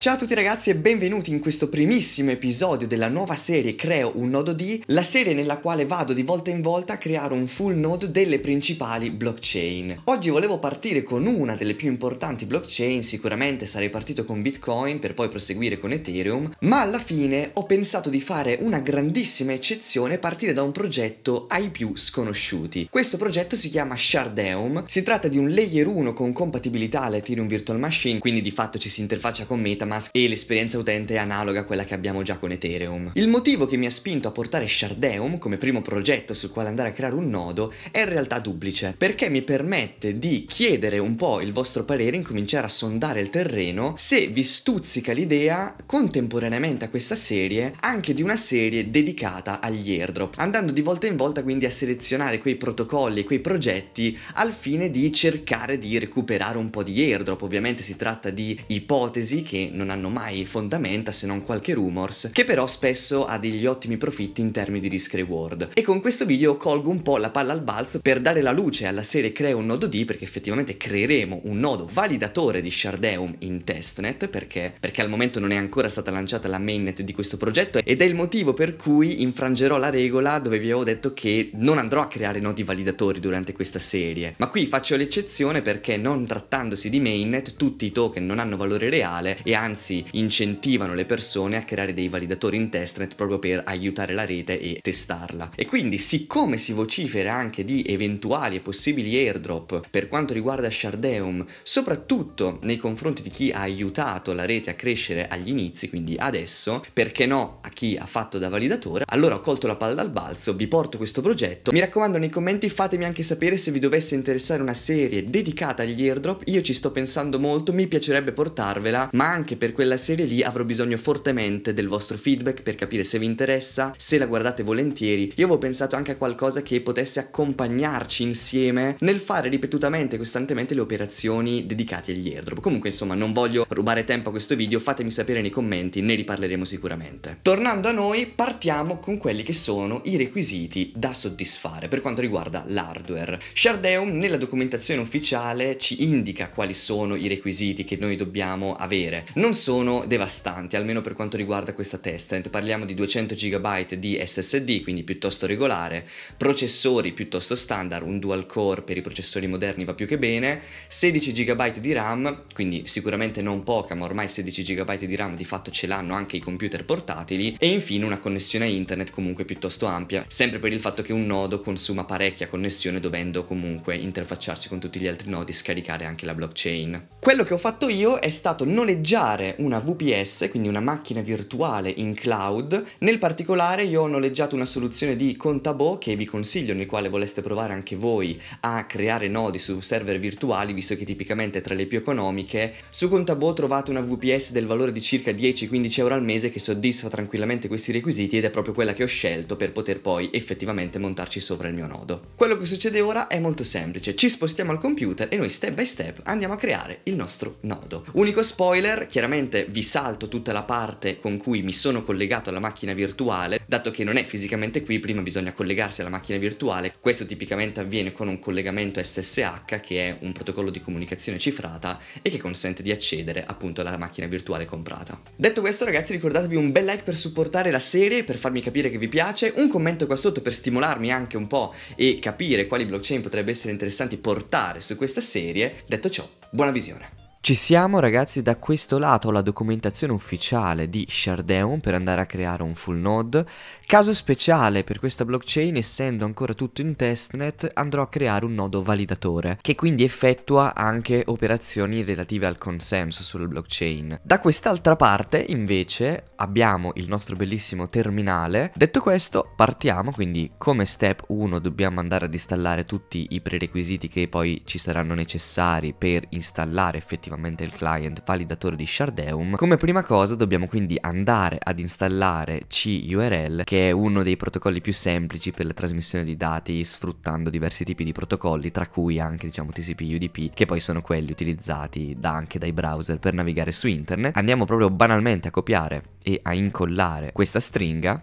Ciao a tutti ragazzi e benvenuti in questo primissimo episodio della nuova serie Creo un nodo D, la serie nella quale vado di volta in volta a creare un full node delle principali blockchain. Oggi volevo partire con una delle più importanti blockchain, sicuramente sarei partito con Bitcoin per poi proseguire con Ethereum, ma alla fine ho pensato di fare una grandissima eccezione e partire da un progetto ai più sconosciuti. Questo progetto si chiama Shardeum, si tratta di un layer 1 con compatibilità all'Ethereum Virtual Machine, quindi di fatto ci si interfaccia con Meta MetaMask e l'esperienza utente è analoga a quella che abbiamo già con Ethereum. Il motivo che mi ha spinto a portare Shardeum come primo progetto sul quale andare a creare un nodo è in realtà duplice, perché mi permette di chiedere un po' il vostro parere, incominciare a sondare il terreno, se vi stuzzica l'idea contemporaneamente a questa serie anche di una serie dedicata agli airdrop, andando di volta in volta quindi a selezionare quei protocolli quei progetti al fine di cercare di recuperare un po' di airdrop. Ovviamente si tratta di ipotesi che non hanno mai fondamenta se non qualche rumors, che però spesso ha degli ottimi profitti in termini di risk reward. E con questo video colgo un po' la palla al balzo per dare la luce alla serie Crea un nodo D, perché effettivamente creeremo un nodo validatore di Shardeum in testnet, perché, perché al momento non è ancora stata lanciata la mainnet di questo progetto, ed è il motivo per cui infrangerò la regola dove vi avevo detto che non andrò a creare nodi validatori durante questa serie. Ma qui faccio l'eccezione perché non trattandosi di mainnet tutti i token non hanno valore reale e anche anzi incentivano le persone a creare dei validatori in testnet proprio per aiutare la rete e testarla. E quindi siccome si vocifera anche di eventuali e possibili airdrop per quanto riguarda Shardeum, soprattutto nei confronti di chi ha aiutato la rete a crescere agli inizi, quindi adesso, perché no a chi ha fatto da validatore, allora ho colto la palla dal balzo, vi porto questo progetto. Mi raccomando nei commenti fatemi anche sapere se vi dovesse interessare una serie dedicata agli airdrop, io ci sto pensando molto, mi piacerebbe portarvela, ma anche per quella serie lì avrò bisogno fortemente del vostro feedback per capire se vi interessa, se la guardate volentieri. Io avevo pensato anche a qualcosa che potesse accompagnarci insieme nel fare ripetutamente, e costantemente le operazioni dedicate agli airdrop. Comunque insomma non voglio rubare tempo a questo video, fatemi sapere nei commenti, ne riparleremo sicuramente. Tornando a noi, partiamo con quelli che sono i requisiti da soddisfare per quanto riguarda l'hardware. Shardeum nella documentazione ufficiale ci indica quali sono i requisiti che noi dobbiamo avere. Non non sono devastanti, almeno per quanto riguarda questa testa. Parliamo di 200 GB di SSD, quindi piuttosto regolare, processori piuttosto standard, un dual core per i processori moderni va più che bene, 16 GB di RAM, quindi sicuramente non poca, ma ormai 16 GB di RAM di fatto ce l'hanno anche i computer portatili e infine una connessione a internet comunque piuttosto ampia, sempre per il fatto che un nodo consuma parecchia connessione dovendo comunque interfacciarsi con tutti gli altri nodi e scaricare anche la blockchain. Quello che ho fatto io è stato noleggiare noleggiare una VPS, quindi una macchina virtuale in cloud. Nel particolare io ho noleggiato una soluzione di Contabo che vi consiglio, nel quale voleste provare anche voi a creare nodi su server virtuali, visto che tipicamente tra le più economiche. Su Contabo trovate una VPS del valore di circa 10-15 euro al mese che soddisfa tranquillamente questi requisiti ed è proprio quella che ho scelto per poter poi effettivamente montarci sopra il mio nodo. Quello che succede ora è molto semplice, ci spostiamo al computer e noi step by step andiamo a creare il nostro nodo. Unico spoiler, chiaramente chiaramente vi salto tutta la parte con cui mi sono collegato alla macchina virtuale, dato che non è fisicamente qui, prima bisogna collegarsi alla macchina virtuale, questo tipicamente avviene con un collegamento SSH che è un protocollo di comunicazione cifrata e che consente di accedere appunto alla macchina virtuale comprata. Detto questo ragazzi ricordatevi un bel like per supportare la serie, per farmi capire che vi piace, un commento qua sotto per stimolarmi anche un po' e capire quali blockchain potrebbe essere interessanti portare su questa serie. Detto ciò, buona visione! Ci siamo ragazzi, da questo lato la documentazione ufficiale di Shardeum per andare a creare un full node. Caso speciale per questa blockchain, essendo ancora tutto in testnet, andrò a creare un nodo validatore, che quindi effettua anche operazioni relative al consenso sulla blockchain. Da quest'altra parte, invece, abbiamo il nostro bellissimo terminale. Detto questo, partiamo, quindi come step 1 dobbiamo andare ad installare tutti i prerequisiti che poi ci saranno necessari per installare effettivamente effettivamente il client validatore di Shardeum, come prima cosa dobbiamo quindi andare ad installare CURL, che è uno dei protocolli più semplici per la trasmissione di dati sfruttando diversi tipi di protocolli, tra cui anche diciamo TCP UDP, che poi sono quelli utilizzati da, anche dai browser per navigare su internet. Andiamo proprio banalmente a copiare e a incollare questa stringa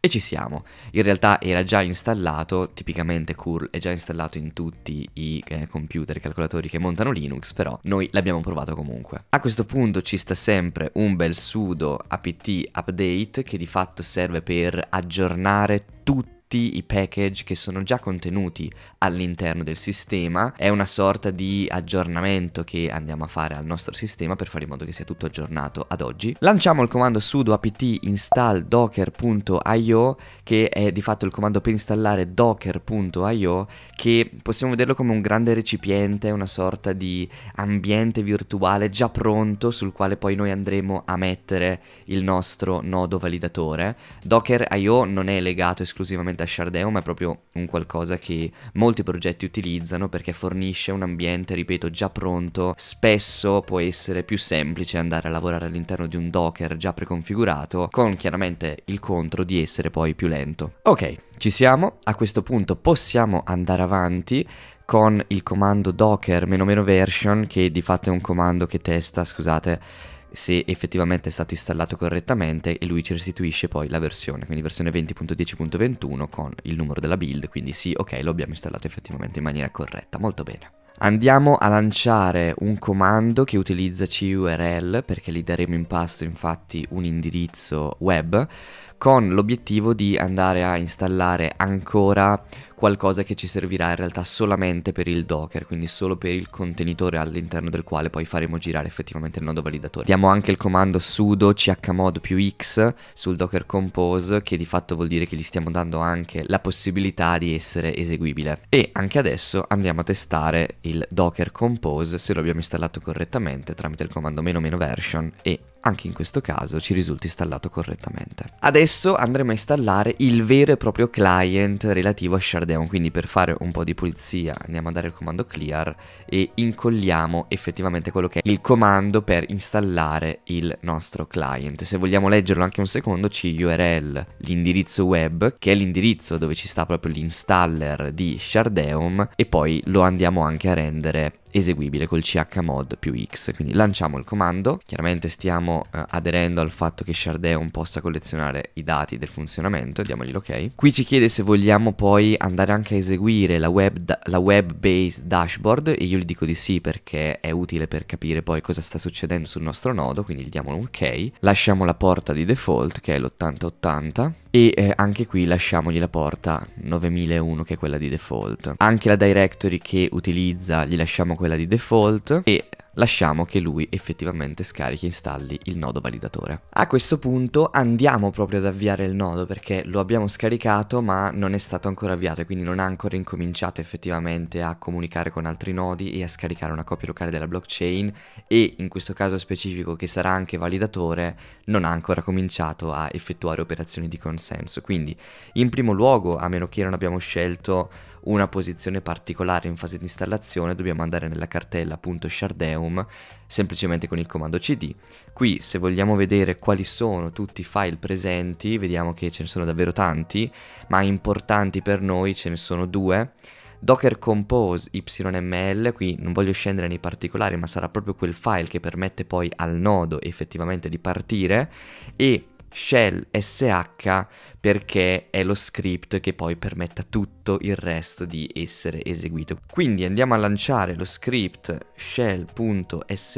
e ci siamo. In realtà era già installato, tipicamente curl è già installato in tutti i eh, computer e calcolatori che montano Linux, però noi l'abbiamo provato comunque. A questo punto ci sta sempre un bel sudo apt update che di fatto serve per aggiornare tutti tutti i package che sono già contenuti all'interno del sistema, è una sorta di aggiornamento che andiamo a fare al nostro sistema per fare in modo che sia tutto aggiornato ad oggi. Lanciamo il comando sudo apt install docker.io che è di fatto il comando per installare docker.io che possiamo vederlo come un grande recipiente, una sorta di ambiente virtuale già pronto sul quale poi noi andremo a mettere il nostro nodo validatore. Docker.io non è legato esclusivamente ovviamente Shardeo, ma è proprio un qualcosa che molti progetti utilizzano perché fornisce un ambiente, ripeto, già pronto. Spesso può essere più semplice andare a lavorare all'interno di un Docker già preconfigurato, con chiaramente il contro di essere poi più lento. Ok, ci siamo, a questo punto possiamo andare avanti con il comando docker-version che di fatto è un comando che testa, scusate, se effettivamente è stato installato correttamente e lui ci restituisce poi la versione, quindi versione 20.10.21 con il numero della build, quindi sì, ok, lo abbiamo installato effettivamente in maniera corretta, molto bene. Andiamo a lanciare un comando che utilizza CURL perché gli daremo in pasto infatti un indirizzo web con l'obiettivo di andare a installare ancora qualcosa che ci servirà in realtà solamente per il docker, quindi solo per il contenitore all'interno del quale poi faremo girare effettivamente il nodo validatore. Diamo anche il comando sudo chmod più x sul docker compose che di fatto vuol dire che gli stiamo dando anche la possibilità di essere eseguibile. E anche adesso andiamo a testare il docker compose se lo abbiamo installato correttamente tramite il comando meno meno version e anche in questo caso ci risulta installato correttamente. Adesso andremo a installare il vero e proprio client relativo a Shardown, quindi per fare un po' di pulizia andiamo a dare il comando clear e incolliamo effettivamente quello che è il comando per installare il nostro client. Se vogliamo leggerlo anche un secondo, ci url l'indirizzo web, che è l'indirizzo dove ci sta proprio l'installer di Shardown e poi lo andiamo anche a rendere eseguibile col chmod più x. Quindi lanciamo il comando, chiaramente stiamo eh, aderendo al fatto che Shardeon possa collezionare i dati del funzionamento, diamogli l'ok. Okay. Qui ci chiede se vogliamo poi andare anche a eseguire la web, da la web based dashboard e io gli dico di sì perché è utile per capire poi cosa sta succedendo sul nostro nodo, quindi gli diamo un ok. Lasciamo la porta di default che è l'8080 e eh, anche qui lasciamogli la porta 9001 che è quella di default. Anche la directory che utilizza gli lasciamo quella di default e lasciamo che lui effettivamente scarichi e installi il nodo validatore. A questo punto andiamo proprio ad avviare il nodo perché lo abbiamo scaricato ma non è stato ancora avviato e quindi non ha ancora incominciato effettivamente a comunicare con altri nodi e a scaricare una copia locale della blockchain e in questo caso specifico che sarà anche validatore non ha ancora cominciato a effettuare operazioni di consenso. Quindi in primo luogo, a meno che non abbiamo scelto una posizione particolare in fase di installazione dobbiamo andare nella cartella .shardeum semplicemente con il comando cd. Qui se vogliamo vedere quali sono tutti i file presenti, vediamo che ce ne sono davvero tanti, ma importanti per noi ce ne sono due. Docker Compose YML, qui non voglio scendere nei particolari, ma sarà proprio quel file che permette poi al nodo effettivamente di partire e shell sh perché è lo script che poi permette a tutto il resto di essere eseguito. Quindi andiamo a lanciare lo script shell.sh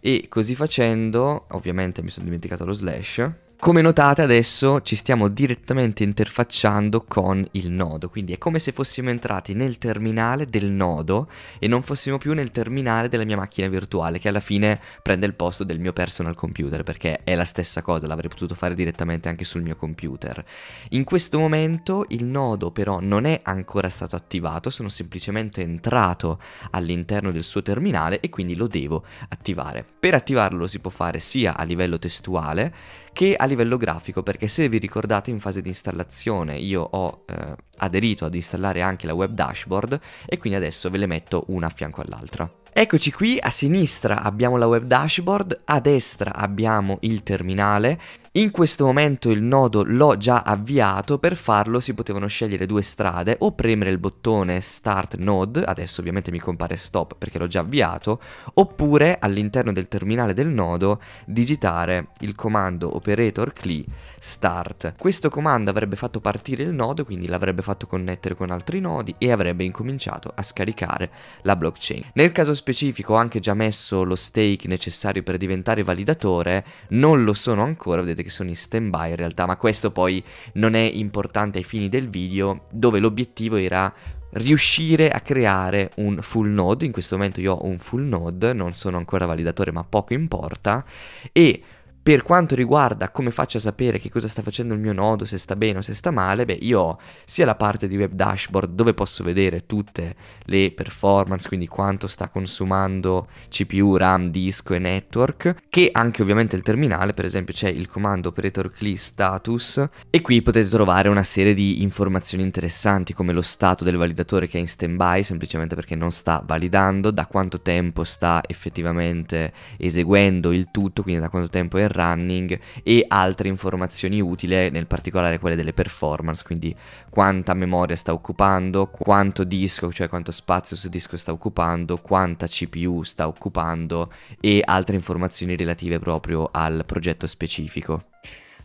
e così facendo, ovviamente mi sono dimenticato lo slash, come notate adesso ci stiamo direttamente interfacciando con il nodo, quindi è come se fossimo entrati nel terminale del nodo e non fossimo più nel terminale della mia macchina virtuale che alla fine prende il posto del mio personal computer perché è la stessa cosa, l'avrei potuto fare direttamente anche sul mio computer. In questo momento il nodo però non è ancora stato attivato, sono semplicemente entrato all'interno del suo terminale e quindi lo devo attivare. Per attivarlo si può fare sia a livello testuale che a livello grafico, perché se vi ricordate in fase di installazione io ho eh, aderito ad installare anche la web dashboard e quindi adesso ve le metto una a fianco all'altra. Eccoci qui, a sinistra abbiamo la web dashboard, a destra abbiamo il terminale in questo momento il nodo l'ho già avviato, per farlo si potevano scegliere due strade, o premere il bottone Start Node, adesso ovviamente mi compare Stop perché l'ho già avviato, oppure all'interno del terminale del nodo digitare il comando operator CLI Start. Questo comando avrebbe fatto partire il nodo, quindi l'avrebbe fatto connettere con altri nodi e avrebbe incominciato a scaricare la blockchain. Nel caso specifico ho anche già messo lo stake necessario per diventare validatore, non lo sono ancora, vedete vedete che sono in stand by in realtà, ma questo poi non è importante ai fini del video, dove l'obiettivo era riuscire a creare un full node, in questo momento io ho un full node, non sono ancora validatore ma poco importa, e per quanto riguarda come faccio a sapere che cosa sta facendo il mio nodo, se sta bene o se sta male, beh, io ho sia la parte di web dashboard dove posso vedere tutte le performance, quindi quanto sta consumando CPU, RAM, disco e network, che anche ovviamente il terminale, per esempio c'è il comando operator CLI status e qui potete trovare una serie di informazioni interessanti come lo stato del validatore che è in standby, semplicemente perché non sta validando, da quanto tempo sta effettivamente eseguendo il tutto, quindi da quanto tempo è del running e altre informazioni utili, nel particolare quelle delle performance, quindi quanta memoria sta occupando, quanto disco, cioè quanto spazio su disco sta occupando, quanta CPU sta occupando e altre informazioni relative proprio al progetto specifico.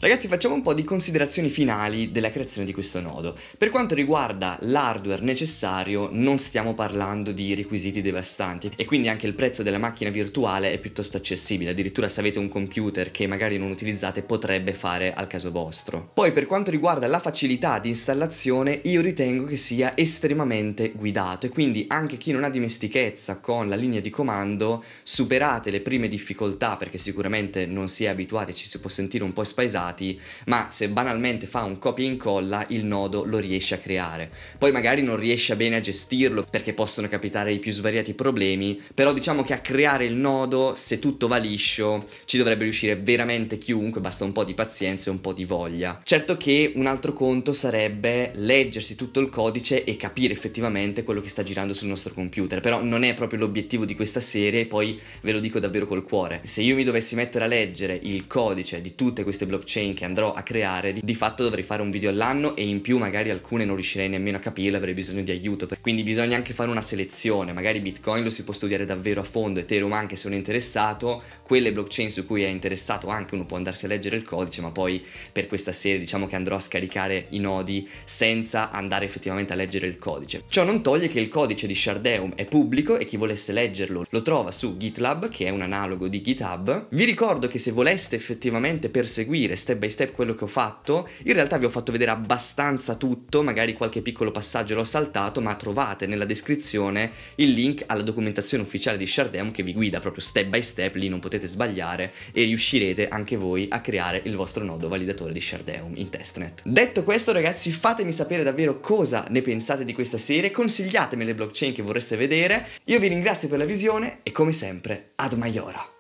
Ragazzi facciamo un po' di considerazioni finali della creazione di questo nodo. Per quanto riguarda l'hardware necessario non stiamo parlando di requisiti devastanti e quindi anche il prezzo della macchina virtuale è piuttosto accessibile, addirittura se avete un computer che magari non utilizzate potrebbe fare al caso vostro. Poi per quanto riguarda la facilità di installazione io ritengo che sia estremamente guidato e quindi anche chi non ha dimestichezza con la linea di comando superate le prime difficoltà perché sicuramente non si è abituati ci si può sentire un po' spaesati dati, ma se banalmente fa un copia e incolla il nodo lo riesce a creare. Poi magari non riesce bene a gestirlo perché possono capitare i più svariati problemi, però diciamo che a creare il nodo, se tutto va liscio, ci dovrebbe riuscire veramente chiunque, basta un po' di pazienza e un po' di voglia. Certo che un altro conto sarebbe leggersi tutto il codice e capire effettivamente quello che sta girando sul nostro computer, però non è proprio l'obiettivo di questa serie, poi ve lo dico davvero col cuore. Se io mi dovessi mettere a leggere il codice di tutte queste blockchain blockchain che andrò a creare, di, di fatto dovrei fare un video all'anno e in più magari alcune non riuscirei nemmeno a capirle, avrei bisogno di aiuto. Quindi bisogna anche fare una selezione, magari Bitcoin lo si può studiare davvero a fondo, Ethereum anche se uno è interessato, quelle blockchain su cui è interessato anche uno può andarsi a leggere il codice, ma poi per questa serie diciamo che andrò a scaricare i nodi senza andare effettivamente a leggere il codice. Ciò non toglie che il codice di Shardeum è pubblico e chi volesse leggerlo lo trova su GitLab, che è un analogo di GitHub. Vi ricordo che se voleste effettivamente perseguire step by step quello che ho fatto. In realtà vi ho fatto vedere abbastanza tutto, magari qualche piccolo passaggio l'ho saltato, ma trovate nella descrizione il link alla documentazione ufficiale di Shardem che vi guida proprio step by step, lì non potete sbagliare e riuscirete anche voi a creare il vostro nodo validatore di Shardeum in testnet. Detto questo ragazzi fatemi sapere davvero cosa ne pensate di questa serie, consigliatemi le blockchain che vorreste vedere, io vi ringrazio per la visione e come sempre ad Maiora!